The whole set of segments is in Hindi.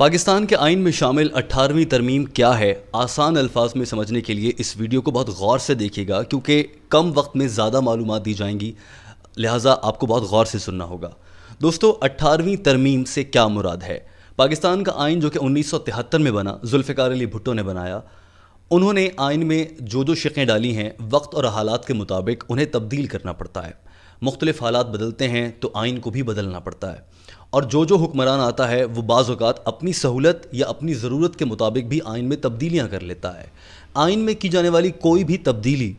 पाकिस्तान के आइन में शामिल 18वीं तरमीम क्या है आसान अल्फाज में समझने के लिए इस वीडियो को बहुत गौर से देखिएगा क्योंकि कम वक्त में ज़्यादा मालूम दी जाएंगी लिहाजा आपको बहुत गौर से सुनना होगा दोस्तों 18वीं तरमीम से क्या मुराद है पाकिस्तान का आइन जो कि तिहत्तर में बना जुल्फ़ार अली भुट्टो ने बनाया उन्होंने आइन में जो जो शिकें डाली हैं वक्त और हालात के मुताबिक उन्हें तब्दील करना पड़ता है मुख्तलिफ हालात बदलते हैं तो आइन को भी बदलना पड़ता है और जो जो हुक्मरान आता है वो बाज़ात अपनी सहूलत या अपनी ज़रूरत के मुताबिक भी आइन में तब्दीलियाँ कर लेता है आइन में की जाने वाली कोई भी तब्दीली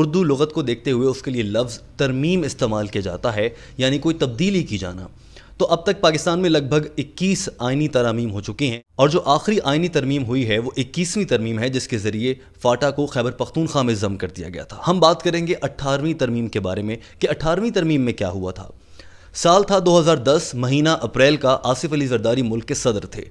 उर्दू लगत को देखते हुए उसके लिए लफ्ज़ तरमीम इस्तेमाल किया जाता है यानी कोई तब्दीली की जाना तो अब तक पाकिस्तान में लगभग 21 आइनी तरामीम हो चुकी हैं और जो आखिरी आइनी तरमीम हुई है वो 21वीं तरमीम है जिसके ज़रिए फाटा को खैबर पख्तूनख्वा में जम कर दिया गया था हम बात करेंगे 18वीं तरमीम के बारे में कि 18वीं तरमीम में क्या हुआ था साल था 2010 महीना अप्रैल का आसिफ अली जरदारी मुल्क के सदर थे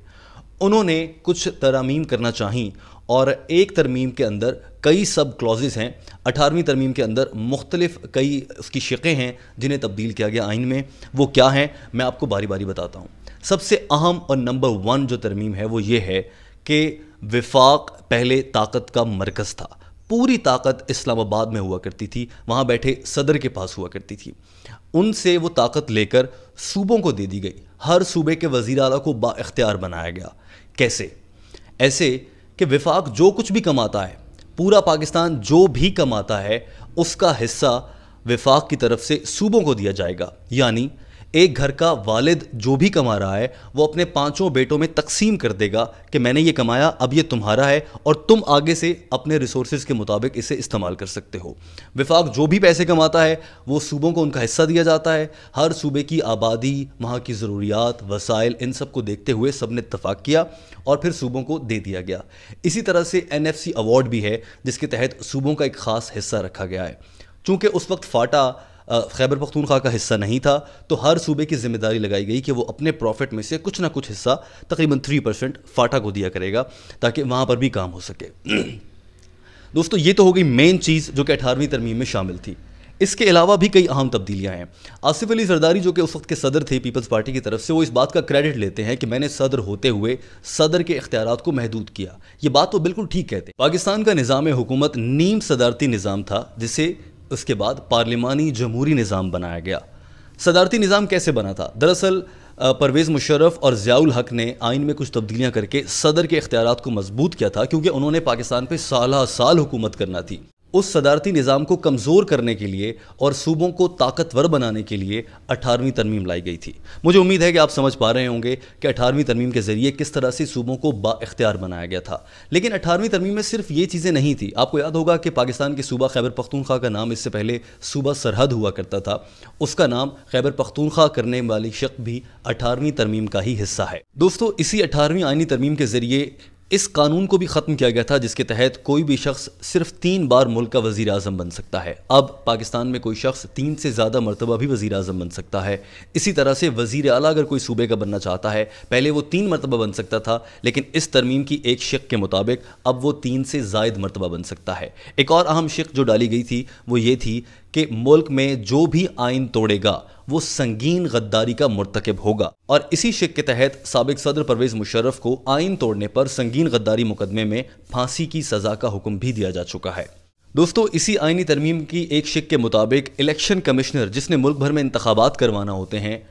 उन्होंने कुछ तरामीम करना चाहीं और एक तरमीम के अंदर कई सब क्लॉजेज़ हैं अठारहवीं तरमीम के अंदर मुख्तलिफ कई उसकी शिकें हैं जिन्हें तब्दील किया गया आइन में वो क्या हैं मैं आपको बारी बारी बताता हूँ सबसे अहम और नंबर वन जो तरमीम है वो ये है कि विफाक पहले ताकत का मरकज़ था पूरी ताकत इस्लामाबाद में हुआ करती थी वहाँ बैठे सदर के पास हुआ करती थी उनसे वो ताकत लेकर सूबों को दे दी गई हर सूबे के वज़ी अला को बाख्तियार बनाया गया कैसे ऐसे कि विफाक जो कुछ भी कमाता है पूरा पाकिस्तान जो भी कमाता है उसका हिस्सा विफाक की तरफ से सूबों को दिया जाएगा यानी एक घर का वालिद जो भी कमा रहा है वो अपने पांचों बेटों में तकसीम कर देगा कि मैंने ये कमाया अब ये तुम्हारा है और तुम आगे से अपने रिसोर्स के मुताबिक इसे इस्तेमाल कर सकते हो विफाक जो भी पैसे कमाता है वो सूबों को उनका हिस्सा दिया जाता है हर सूबे की आबादी वहाँ की ज़रूरियात वसाइल इन सब को देखते हुए सब ने इतफाक़ किया और फिर सूबों को दे दिया गया इसी तरह से एन अवार्ड भी है जिसके तहत सूबों का एक ख़ास हिस्सा रखा गया है चूँकि उस वक्त फाटा खैबर पख्तूनख्वा का हिस्सा नहीं था तो हर सूबे की जिम्मेदारी लगाई गई कि वो अपने प्रॉफिट में से कुछ ना कुछ हिस्सा तकरीबन थ्री परसेंट फाटा को दिया करेगा ताकि वहाँ पर भी काम हो सके दोस्तों ये तो हो गई मेन चीज़ जो कि अठारहवीं तरमीम में शामिल थी इसके अलावा भी कई अहम तब्दीलियाँ हैं आसिफ अली सरदारी जो कि उस वक्त के सदर थे पीपल्स पार्टी की तरफ से वो इस बात का क्रेडिट लेते हैं कि मैंने सदर होते हुए सदर के इख्तियार को महदूद किया ये बात वो तो बिल्कुल ठीक कहते पाकिस्तान का निज़ाम हुकूमत नीम सदारती निज़ाम था जिसे उसके बाद पार्लिमानी जमहूरी निज़ाम बनाया गया सदारती निज़ाम कैसे बना था दरअसल परवेज़ मुशर्रफ और ज़ियाउल हक ने आइन में कुछ तब्दीलियाँ करके सदर के इख्तियार को मजबूत किया था क्योंकि उन्होंने पाकिस्तान पर साल साल हुकूमत करना थी उस सदारती निज़ाम को कमज़ोर करने के लिए और सूबों को ताकतवर बनाने के लिए 18वीं तरमीम लाई गई थी मुझे उम्मीद है कि आप समझ पा रहे होंगे कि 18वीं तरमीम के ज़रिए किस तरह से सूबों को बाख्तियार बनाया गया था लेकिन 18वीं तरमीम में सिर्फ ये चीज़ें नहीं थी आपको याद होगा कि पाकिस्तान के सूबा खैबर पख्तूनख्वा का नाम इससे पहले सूबा सरहद हुआ करता था उसका नाम खैबर पख्तूनख्वा करने वाली शक भी अठारहवीं तरमीम का ही हिस्सा है दोस्तों इसी अठारहवीं आइनी तरमीम के ज़रिए इस कानून को भी ख़त्म किया गया था जिसके तहत कोई भी शख्स सिर्फ तीन बार मुल्क का वजी अजम बन सकता है अब पाकिस्तान में कोई शख्स तीन से ज़्यादा मरतबा भी वजी अजम बन सकता है इसी तरह से वजीर अला अगर कोई सूबे का बनना चाहता है पहले वो तीन मरतबा बन सकता था लेकिन इस तरमीम की एक शिक के मुताबिक अब वो तीन से जायद मरतबा बन सकता है एक और अहम शिक जो डाली गई थी वो ये थी कि मुल्क में जो भी आइन तोड़ेगा वो संगीन गद्दारी का मरतकब होगा और इसी शिक के तहत सबक सदर परवेज मुशर्रफ को आइन तोड़ने पर संगीन गद्दारी मुकदमे में फांसी की सजा का हुक्म भी दिया जा चुका है दोस्तों इसी आइनी तरमीम की एक शिक के मुताबिक इलेक्शन कमिश्नर जिसने मुल्क भर में इंतबात करवाना होते हैं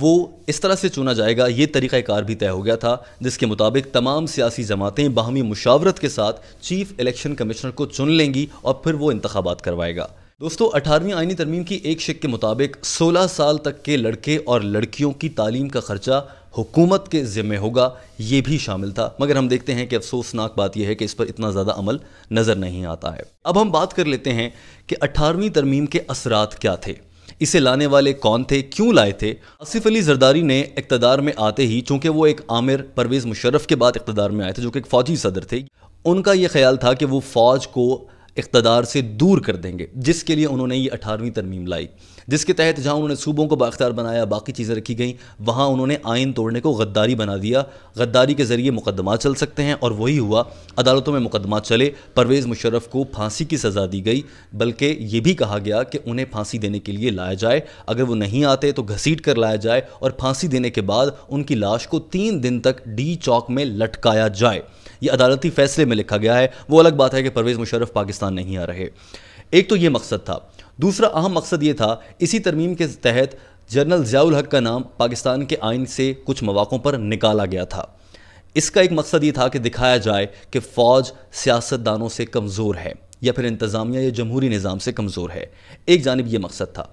वो इस तरह से चुना जाएगा ये तरीक़ाकार भी तय हो गया था जिसके मुताबिक तमाम सियासी जमातें बाहमी मुशावरत के साथ चीफ इलेक्शन कमिश्नर को चुन लेंगी और फिर वो इंतबात करवाएगा दोस्तों अठारहवीं आइनी तरमीम की एक शिक के मुताबिक 16 साल तक के लड़के और लड़कियों की तालीम का खर्चा हुकूमत के ज़िम्मे होगा ये भी शामिल था मगर हम देखते हैं कि अफसोसनाक बात यह है कि इस पर इतना ज़्यादा अमल नज़र नहीं आता है अब हम बात कर लेते हैं कि अठारहवीं तरमीम के असरात क्या थे इसे लाने वाले कौन थे क्यों लाए थे आसिफ अली जरदारी ने इकतदार में आते ही चूंकि वो एक आमिर परवेज़ मुशरफ के बाद इकतदार में आए थे जो कि एक फ़ौजी सदर थे उनका यह ख्याल था कि वो फ़ौज को इकतदार से दूर कर देंगे जिसके लिए उन्होंने ये अठारहवीं तरमीम लाई जिसके तहत जहाँ उन्होंने सूबों को बाख्तार बनाया बाकी चीज़ें रखी गई वहाँ उन्होंने आइन तोड़ने को गद्दारी बना दिया गद्दारी के ज़रिए मुकदमा चल सकते हैं और वही हुआ अदालतों में मुकदमा चले परवेज़ मुशर्रफ को फांसी की सज़ा दी गई बल्कि ये भी कहा गया कि उन्हें फांसी देने के लिए लाया जाए अगर वो नहीं आते तो घसीट कर लाया जाए और फांसी देने के बाद उनकी लाश को तीन दिन तक डी चौक में लटकाया जाए ये अदालती फैसले में लिखा गया है वो अलग बात है कि परवेज़ मुशरफ पाकिस्तान नहीं आ रहे एक तो ये मकसद था दूसरा अहम मकसद ये था इसी तरमीम के तहत जनरल ज़ियाउल हक का नाम पाकिस्तान के आइन से कुछ मवाक़ों पर निकाला गया था इसका एक मकसद ये था कि दिखाया जाए कि फ़ौज सियासतदानों से कमज़ोर है या फिर इंतज़ामिया या जमहूरी निज़ाम से कमज़ोर है एक जानब ये मकसद था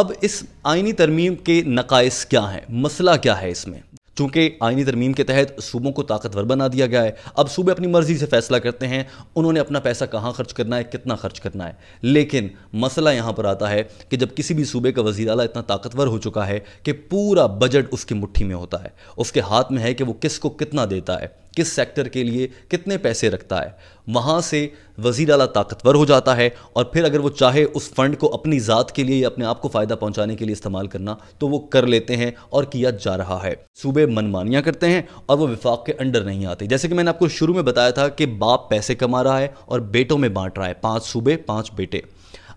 अब इस आइनी तरमीम के नकाइस क्या हैं मसला क्या है इसमें चूंकि आइनी तरमीम के तहत सूबों को ताकतवर बना दिया गया है अब सूबे अपनी मर्ज़ी से फैसला करते हैं उन्होंने अपना पैसा कहाँ खर्च करना है कितना खर्च करना है लेकिन मसला यहाँ पर आता है कि जब किसी भी सूबे का वजी अला इतना ताकतवर हो चुका है कि पूरा बजट उसकी मुट्ठी में होता है उसके हाथ में है कि वो किस को कितना देता है किस सेक्टर के लिए कितने पैसे रखता है वहाँ से वजीर अला ताकतवर हो जाता है और फिर अगर वो चाहे उस फंड को अपनी ज़ात के लिए या अपने आप को फ़ायदा पहुँचाने के लिए इस्तेमाल करना तो वो कर लेते हैं और किया जा रहा है सूबे मनमानियाँ करते हैं और वो विफाक के अंडर नहीं आते जैसे कि मैंने आपको शुरू में बताया था कि बाप पैसे कमा रहा है और बेटों में बांट रहा है पाँच सूबे पाँच बेटे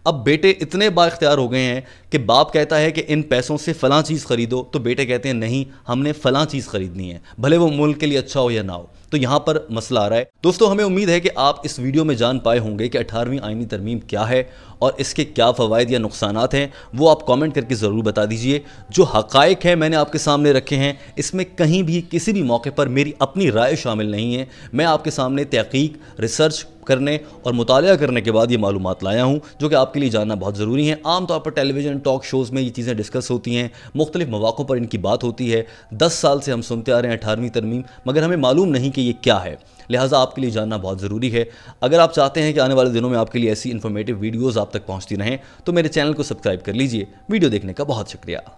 अब बेटे इतने बाख्तियार हो गए हैं कि बाप कहता है कि इन पैसों से फ़लाँ चीज़ ख़रीदो तो बेटे कहते हैं नहीं हमने फ़लाँ चीज़ ख़रीदनी है भले वो मुल्क के लिए अच्छा हो या ना हो तो यहाँ पर मसला आ रहा है दोस्तों हमें उम्मीद है कि आप इस वीडियो में जान पाए होंगे कि अठारहवीं आइनी तरमीम क्या है और इसके क्या फ़वाद या नुकसान हैं वो आप कॉमेंट करके ज़रूर बता दीजिए जो हक़ाइक हैं मैंने आपके सामने रखे हैं इसमें कहीं भी किसी भी मौके पर मेरी अपनी राय शामिल नहीं है मैं आपके सामने तहकीक रिसर्च करने और मुताया करने के बाद ये मालूम लाया हूँ जो कि आपके लिए जानना बहुत ज़रूरी है आमतौर पर टेलीविजन टॉक शोज़ में ये चीज़ें डिस्कस होती हैं मुख्तलि मौक़ों पर इनकी बात होती है दस साल से हम सुनते आ रहे हैं अठारहवीं तरमीम मगर हमें मालूम नहीं कि ये क्या है लिहाजा आपके लिए जानना बहुत ज़रूरी है अगर आप चाहते हैं कि आने वाले दिनों में आपके लिए ऐसी इन्फॉर्मेटिव वीडियोज़ आप तक पहुँचती रहें तो मेरे चैनल को सब्सक्राइब कर लीजिए वीडियो देखने का बहुत शुक्रिया